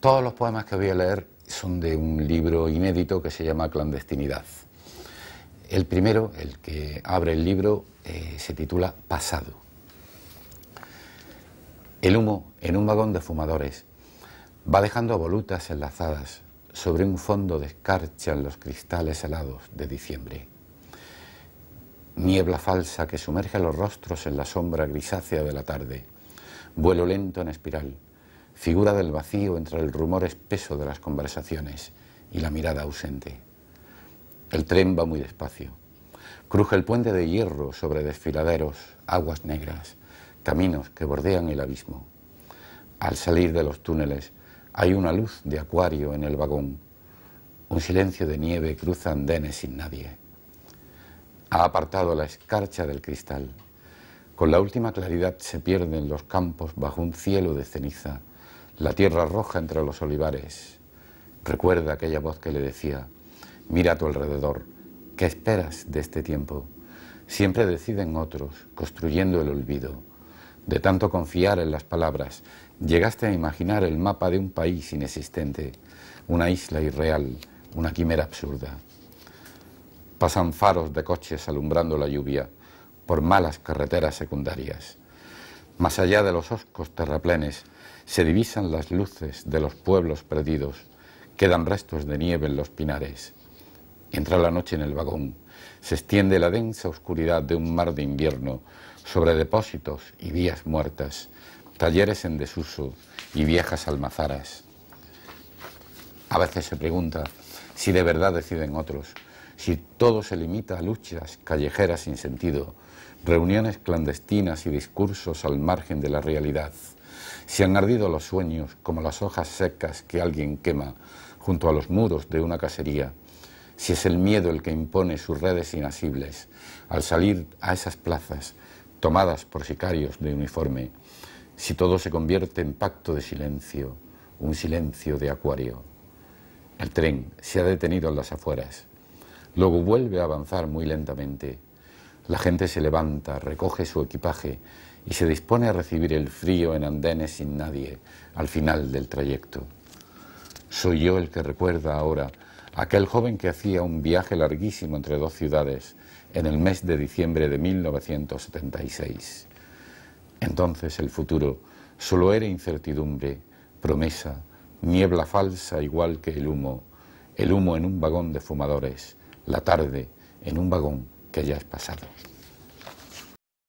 Todos los poemas que voy a leer son de un libro inédito que se llama Clandestinidad. El primero, el que abre el libro, eh, se titula Pasado. El humo en un vagón de fumadores va dejando volutas enlazadas sobre un fondo de escarcha en los cristales helados de diciembre. Niebla falsa que sumerge los rostros en la sombra grisácea de la tarde. Vuelo lento en espiral figura del vacío entre el rumor espeso de las conversaciones y la mirada ausente. El tren va muy despacio. Cruje el puente de hierro sobre desfiladeros, aguas negras, caminos que bordean el abismo. Al salir de los túneles hay una luz de acuario en el vagón. Un silencio de nieve cruza andenes sin nadie. Ha apartado la escarcha del cristal. Con la última claridad se pierden los campos bajo un cielo de ceniza la tierra roja entre los olivares. Recuerda aquella voz que le decía, mira a tu alrededor, ¿qué esperas de este tiempo? Siempre deciden otros, construyendo el olvido. De tanto confiar en las palabras, llegaste a imaginar el mapa de un país inexistente, una isla irreal, una quimera absurda. Pasan faros de coches alumbrando la lluvia por malas carreteras secundarias. Más allá de los oscos terraplenes se divisan las luces de los pueblos perdidos, quedan restos de nieve en los pinares. Entra la noche en el vagón, se extiende la densa oscuridad de un mar de invierno sobre depósitos y vías muertas, talleres en desuso y viejas almazaras. A veces se pregunta si de verdad deciden otros, si todo se limita a luchas callejeras sin sentido, reuniones clandestinas y discursos al margen de la realidad, si han ardido los sueños como las hojas secas que alguien quema junto a los muros de una casería, si es el miedo el que impone sus redes inasibles al salir a esas plazas tomadas por sicarios de uniforme, si todo se convierte en pacto de silencio, un silencio de acuario. El tren se ha detenido en las afueras. Luego vuelve a avanzar muy lentamente. La gente se levanta, recoge su equipaje y se dispone a recibir el frío en andenes sin nadie al final del trayecto. Soy yo el que recuerda ahora aquel joven que hacía un viaje larguísimo entre dos ciudades en el mes de diciembre de 1976. Entonces el futuro solo era incertidumbre, promesa, niebla falsa igual que el humo, el humo en un vagón de fumadores, la tarde en un vagón que ya pasado.